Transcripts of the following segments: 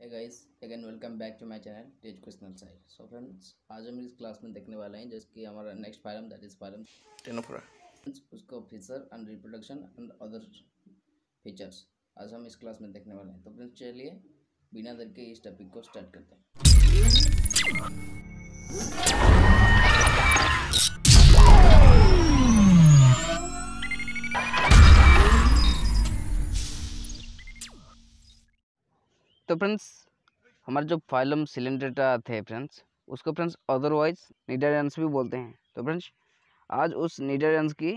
है guys again welcome back to my channel educational side so friends आज हम इस क्लास में देखने वाले हैं जिसकी हमारा next phylum that is phylum Ctenophora उसको feature and reproduction and other features आज हम इस क्लास में देखने वाले हैं तो फ्रेंड्स चलिए बिना देर के इस टॉपिक को स्टार्ट करते हैं फ्रेंड्स हमारा जो फाइलम सिलेंडर थे फ्रेंड्स उसको फ्रेंड्स अदरवाइज नीडारेंस भी बोलते हैं तो फ्रेंड्स आज उस नीडारेंस की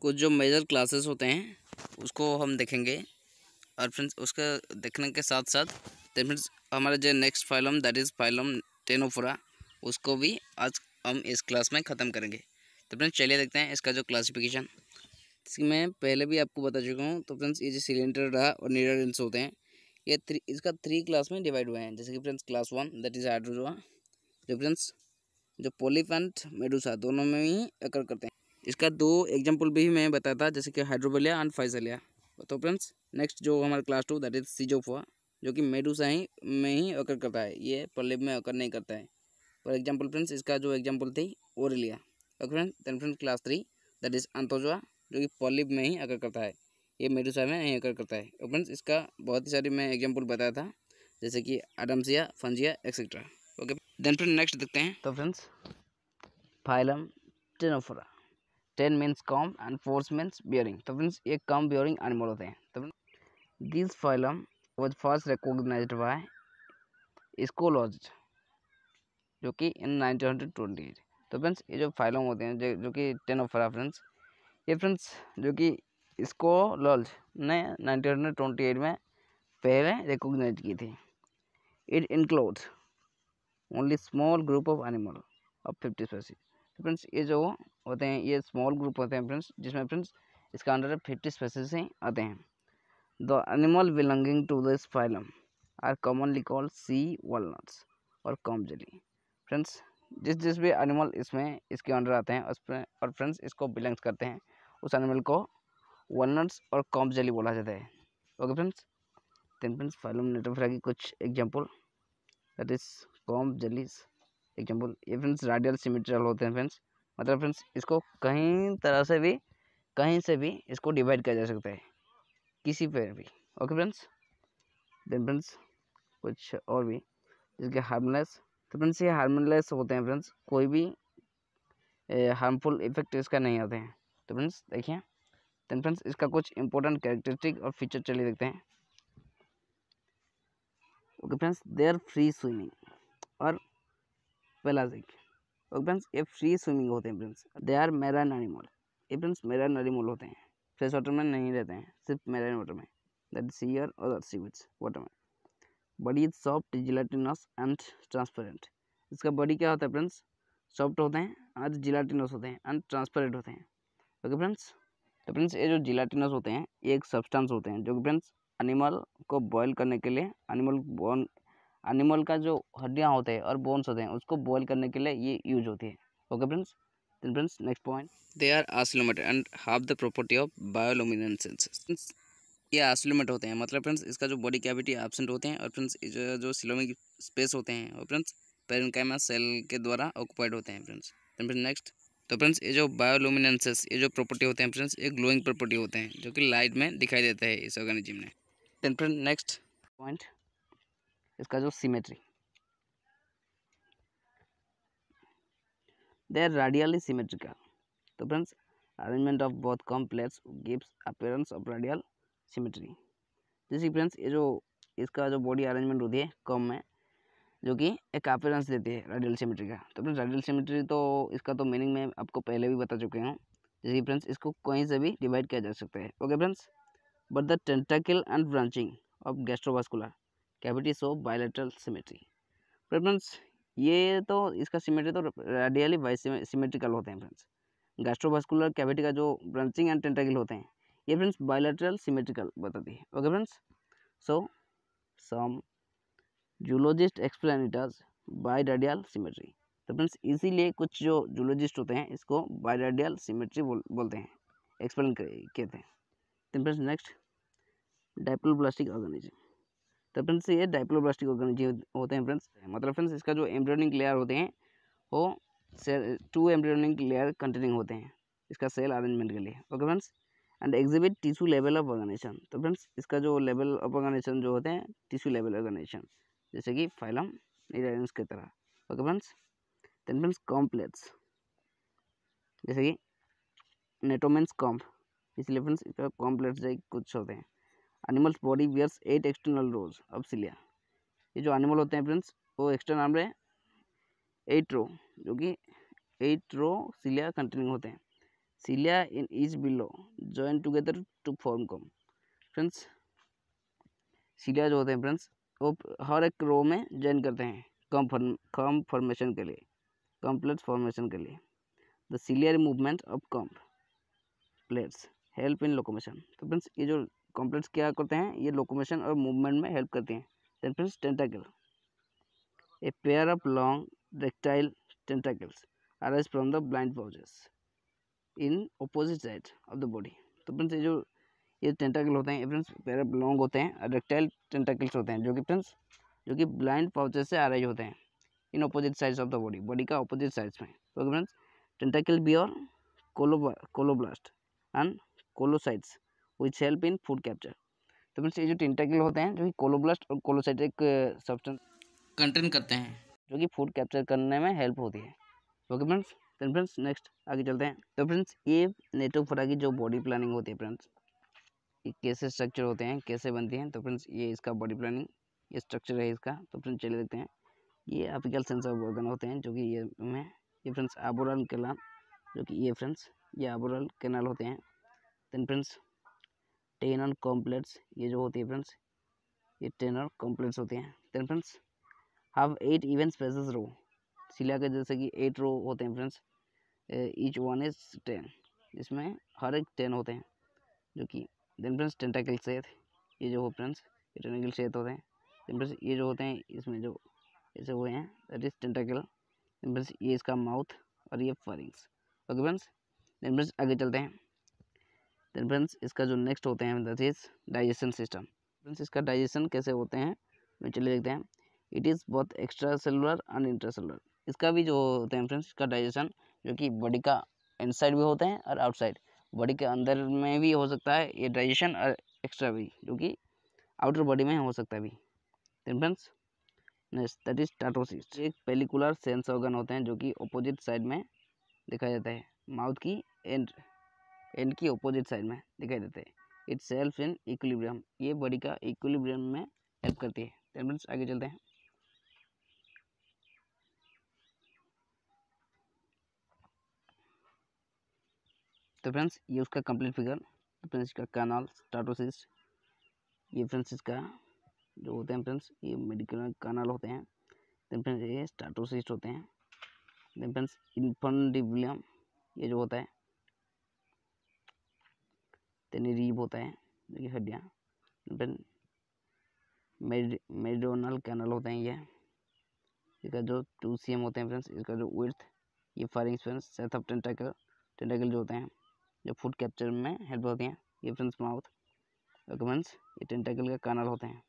कुछ जो मेजर क्लासेस होते हैं उसको हम देखेंगे और फ्रेंड्स उसके देखने के साथ साथ तो फ्रेंड्स हमारा जो next phylum that is phylum Ctenophora उसको भी आज हम इस क्लास में ख़त्म करेंगे तो फ्रेंड्स चलिए देखते हैं इसका जो क्लासिफिकेशन इसकी मैं पहले भी आपको बता चुका हूँ तो फ्रेंड्स ये जो सिलेंडर रहा और नीडारेंस होते हैं ये थ्री इसका थ्री क्लास में डिवाइड हुए हैं जैसे कि friends class one that is Hydrozoa जो फ्रेंड्स जो पोलीपेंट मेडूसा दोनों में ही अकर करते हैं इसका दो एग्जाम्पल भी मैं बताया था जैसे कि हाइड्रोबेलिया एंड फाइजलिया तो फ्रेंड्स नेक्स्ट जो हमारा class two that is Scyphozoa जो कि मेडूसा ही में ही अकर करता है ये पोलिप में अकर नहीं करता है फॉर एग्जाम्पल फ्रेंड्स इसका जो एग्जाम्पल थी Aurelia okay friends then friend class three that is Anthozoa जो कि पॉलिप में ही अकर करता है ये मेरे मेडोसाइम में हैकर करता है फ्रेंड्स इसका बहुत ही सारी मैं एग्जाम्पल बताया था जैसे कि Adamsia Fungia etcetera okay then friend next देखते हैं तो friends phylum Ctenophora cten means comb and phores means bearing तो फ्रेंड्स ये कॉम बियरिंग एनिमल होते हैं तो this phylum was first recognise by Eschscholtz जो कि in nineteen hundred twenty eight तो फ्रेंड्स ये जो फाइलम होते हैं जो, जो कि टेन ऑफ फ्रेंड्स ये फ्रेंड्स जो कि इसको लॉल्स ने नाइनटीन में पहले रिकोगनाइज की थी it includes only small group of animal of fifty species friends ये जो होते हैं ये स्मॉल ग्रुप होते हैं फ्रेंड्स जिसमें फ्रेंड्स इसका अंडर फिफ्टी स्पेसीज ही आते हैं the animal belonging to this phylum are commonly called sea walnuts और जली फ्रेंड्स जिस जिस भी एनिमल इसमें इसके अंडर आते हैं उस और फ्रेंड्स इसको बिलोंग्स करते हैं उस एनिमल को walnuts और कॉम्प जेली बोला जाता है okay friends then friends phylum Ctenophora की कुछ example that is comb jellies example ये फ्रेंड्स राडियल सिमेट्रियल होते हैं फ्रेंड्स मतलब फ्रेंड्स इसको कहीं तरह से भी कहीं से भी इसको डिवाइड किया जा सकता है किसी पर भी ओके फ्रेंड्स देन फ्रेंड्स कुछ और भी जिसके हार्मलेस तो फ्रेंड्स ये हार्मलेस होते हैं फ्रेंड्स कोई भी हार्मफुल इफेक्ट इसका नहीं आते हैं तो फ्रेंड्स देखिए देन फ्रेंड्स इसका कुछ इंपॉर्टेंट कैरेक्टरिस्टिक और फीचर चलिए देखते हैं okay friends they are free swimming और पेलाजिक ओके फ्रेंड्स ये फ्री स्विमिंग होते हैं friends they are marine animal ये फ्रेंड्स मेरा एनिमल होते हैं फ्रेश वाटर में नहीं रहते हैं सिर्फ मेरा वाटर में दैट सी आर और सीविच वाटर में body is soft gelatinous and transparent इसका बॉडी क्या होता है फ्रेंड्स सॉफ्ट होते हैं और जिलाटिनस होते हैं एंड ट्रांसपेरेंट होते हैं ओके फ्रेंड्स तो फ्रेंड्स ये जो जिलाटिनस होते हैं ये एक सब्सटेंस होते हैं जो कि फ्रेंड्स एनिमल को बॉयल करने के लिए एनिमल बोन एनिमल का जो हड्डियाँ होते हैं और बोन्स होते हैं उसको बॉयल करने के लिए ये यूज होती है okay friends then friends next point they are oscillometer and have the property of bioluminescence ये आसोलोमेट होते हैं मतलब फ्रेंड्स इसका जो बॉडी कैविटी एबसेंट होते हैं और फ्रेंड्स जो सिलोमिक स्पेस होते हैं और फ्रेंड्स पेरेंकाइमा सेल के द्वारा ऑक्युपाइड होते हैं फ्रेंड्स नेक्स्ट तो फ्रेंड्स ये जो बायोलुमिनेंसेस ये जो प्रॉपर्टी होते हैं फ्रेंड्स ये ग्लोइंग प्रॉपर्टी होते हैं जो कि लाइट में दिखाई देता है इस ऑर्गेनिज्म ने देन फ्रेंड नेक्स्ट पॉइंट इसका जो symmetry they are radially symmetrical तो फ्रेंड्स अरेंजमेंट ऑफ बहुत complex gives appearance of radial symmetry जैसे फ्रेंड्स ये जो इसका जो बॉडी अरेंजमेंट होती है कम में जो कि एक अपेरेंस देती है रेडियल सिमेट्री का तो फ्रेंड्स रेडियल सिमेट्री तो इसका तो मीनिंग मैं आपको पहले भी बता चुके हूँ जैसे फ्रेंड्स इसको कहीं से भी डिवाइड किया जा सकता है okay friends but the tentacle and branching of gastrovascular cavities of bilateral symmetry friends ये तो इसका सिमेट्री तो रेडियली वाइस सिमेट्रिकल होते हैं फ्रेंड्स गैस्ट्रोवास्कुलर कैविटी का जो ब्रांचिंग एंड टेंटाकिल होते हैं ये फ्रेंड्स बायोलेट्रल सिमेट्रिकल बताती है okay friends so some zoologists explain it as biradial symmetry तो फ्रेंड्स इसीलिए कुछ जो जूलॉजिस्ट होते हैं इसको बायरेडियल सिमेट्री बोल, बोलते हैं एक्सप्लेन कहते हैं तो फ्रेंड्स नेक्स्ट डाइप्लोब्लास्टिक ऑर्गेनिज्म तो फ्रेंड्स ये डाइप्लोब्लास्टिक ऑर्गेनिज्म होते हैं फ्रेंड्स मतलब फ्रेंड्स इसका जो एम्ब्रियोनिक लेयर होते हैं वो टू एम्ब्रियोनिक लेयर कंटेनिंग होते हैं इसका सेल अरेंजमेंट के लिए okay friends and exhibit tissue level of organisation तो फ्रेंड्स इसका जो लेवल ऑफ ऑर्गेनाइजेशन जो होते हैं टिश्यू लेवल ऑर्गेनाइजेशन जैसे कि फाइलम इराइन्स की तरह okay friends then friends complex जैसे कि नेटोमेंस कॉम्प इसलिए फ्रेंड्स इसका कॉम्प्लेक्स कुछ होते हैं animals body bears eight external rows cilia ये जो एनिमल होते हैं फ्रेंड्स वो एक्सटर्नल आर्म रहे एट रो जो कि एट रो सिलिया कंटिन्यू होते हैं cilia in is below join together to form comb friends cilia जो होते हैं फ्रेंड्स हर एक रो में ज्वाइन करते हैं कम फॉर्म कम फॉर्मेशन के लिए कम्प्लेट फॉर्मेशन के लिए the ciliary movement of comb plates help in locomotion तो फ्रेंड्स ये जो कॉम्प्लेट्स क्या करते हैं ये लोकोमेशन और मूवमेंट में हेल्प करते हैं then friends tentacle a pair of long retractile tentacles arise from the blind pouches in opposite side of the body तो फ्रेंड्स ये जो ये टेंटाकल होते हैं फ्रेंड्स पैर लॉन्ग होते हैं रेक्टाइल टेंटाकल्स होते हैं जो कि फ्रेंड्स जो कि ब्लाइंड पाउचेस से अराइज होते हैं in opposite sides of the body body का अपोजिट साइड्स में तो फ्रेंड्स टेंटाकल बी और कोलोबा colloblast and collocytes which help in food capture तो फ्रेंड्स ये जो टेंटाकल होते हैं जो कि कोलोब्लास्ट और कोलोसाइट एक सब्सटेंस कंटेन करते हैं जो कि फूड कैप्चर करने में हेल्प होती है ओके फ्रेंड्स फ्रेंड्स नेक्स्ट आगे चलते हैं तो फ्रेंड्स ये नेटवर्क फोटा की जो बॉडी प्लानिंग होती है फ्रेंड्स कैसे स्ट्रक्चर होते हैं कैसे बनते हैं तो फ्रेंड्स ये इसका बॉडी प्लानिंग ये स्ट्रक्चर है इसका तो फ्रेंड्स चले देखते हैं ये अपिकल सेंसर ऑर्गन होते हैं जो कि ये में ये फ्रेंड्स आबोरल कैनाल जो कि ये फ्रेंड्स ये आबोरल कैनाल होते हैं देन फ्रेंड्स टेनर कॉम्प्लेक्स ये जो होती है फ्रेंड्स ये टेनर कॉम्प्लेक्स होते हैं then friends have eight evenly spaces row cilia के जैसे कि एट रो होते हैं friends each one is ten इसमें हर एक टेन होते हैं जो कि देन फ्रेंड्स टेंटाकिल सेत ये जो हो फ्रेंड्स ये टेंटाकिल सेत होते हैं देन फ्रेंड्स ये जो होते हैं इसमें जो ऐसे हुए हैं that is tentacle then friends ये इसका माउथ और ये pharynx okay friends then friends आगे चलते हैं देन फ्रेंड्स इसका जो नेक्स्ट होते हैं that is digestion system friends इसका डाइजेशन कैसे होते हैं मैं चलिए देखते हैं इट इज़ बहुत extracellular and intracellular इसका भी जो होते हैं फ्रेंड्स इसका डाइजेशन जो कि बॉडी का इनसाइड भी होते हैं और आउटसाइड बॉडी के अंदर में भी हो सकता है ये डाइजेशन और एक्स्ट्रा भी जो कि आउटर बॉडी में हो सकता है भी friends next that is statocyst एक पेलिकुलर सेंस ऑर्गन होते हैं जो कि ऑपोजिट साइड में दिखाई देता है माउथ की एंड एंड की अपोजिट साइड में दिखाई देते हैं इट सेल्फ इन इक्विलिब्रियम ये बॉडी का इक्विलिब्रियम में हेल्प करती है फ्रेंड्स आगे चलते हैं तो फ्रेंड्स ये उसका कंप्लीट फिगर तो फ्रेंड्स इसका कैनल स्टाटोसिस्ट ये फ्रेंड्स इसका जो होते हैं फ्रेंड्स ये मेडिकल कैनल होते हैं देन फ्रेंड्स ये स्टाटोसिस्ट होते हैं देन फ्रेंड्स इन्फंडिबुलम ये जो होता है देन रीब होता है देखिए हड्डियाँ देन मेड मेडोनल कैनल होते हैं ये इसका जो टू सी एम होते हैं फ्रेंड्स इसका जो विर्थ ये फायरिंग friends sheath of tentacle tentacle जो होते हैं जो फूड कैप्चर में हेल्प होती हैं ये फ्रेंड्स माउथ ओके फ्रेंड्स ये टेंटेकल का कानल होते हैं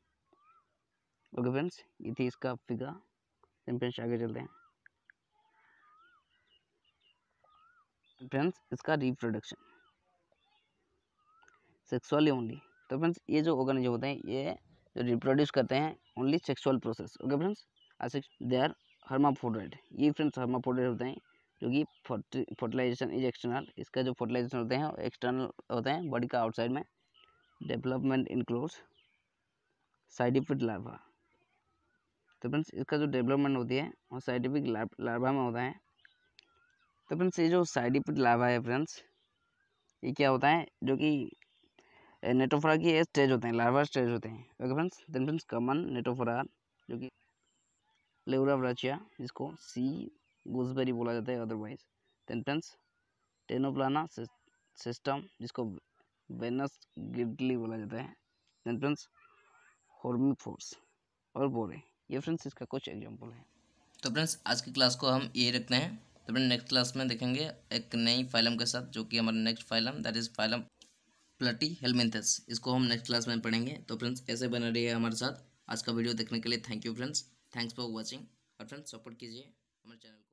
ओके फ्रेंड्स ये थी इसका फिगा फ्रेंड्स आगे चलते हैं फ्रेंड्स इसका रिप्रोडक्शन सेक्सुअली ओनली तो फ्रेंड्स ये जो ऑर्गन जो होते हैं ये जो रिप्रोड्यूस करते हैं only sexual process okay friends they are hermaphrodite ये फ्रेंड्स हर्माफोडाइट होते हैं जो कि फर्टिलाइजेशन इज एक्सटर्नल इसका जो फर्टिलाइजेशन होते हैं एक्सटर्नल होते हैं बॉडी का आउटसाइड में डेवलपमेंट इनक्लोज साइंटिफिक लार्वा तो फ्रेंड्स इसका जो डेवलपमेंट होती है वो साइडिफिक लार्वा में होता है तो फ्रेंड्स ये जो साइंटिफिक लार्वा है फ्रेंड्स ये क्या होता है जो कि नेटोफोरा की स्टेज होते हैं लार्वा स्टेज होते हैं okay friends then friends common Ctenophora जो कि लेवरा ब्राचिया जिसको सी गुजबेरी बोला जाता है अदरवाइज सेंटेंस टेनोप्लाना सिस्टम जिसको वेनस गिडली बोला जाता है सेंटेंस हॉर्मिफोर्स और बोरे ये फ्रेंड्स इसका कुछ एग्जाम्पल है तो फ्रेंड्स आज की क्लास को हम यही रखते हैं तो फ्रेंड नेक्स्ट क्लास में देखेंगे एक नई फाइलम के साथ जो कि हमारा next phylum that is phylum platyhelminthes इसको हम नेक्स्ट क्लास में पढ़ेंगे तो फ्रेंड्स ऐसे बने रहिए हमारे साथ आज का वीडियो देखने के लिए thank you friends thanks for watching और फ्रेंड्स सपोर्ट कीजिए हमारे चैनल को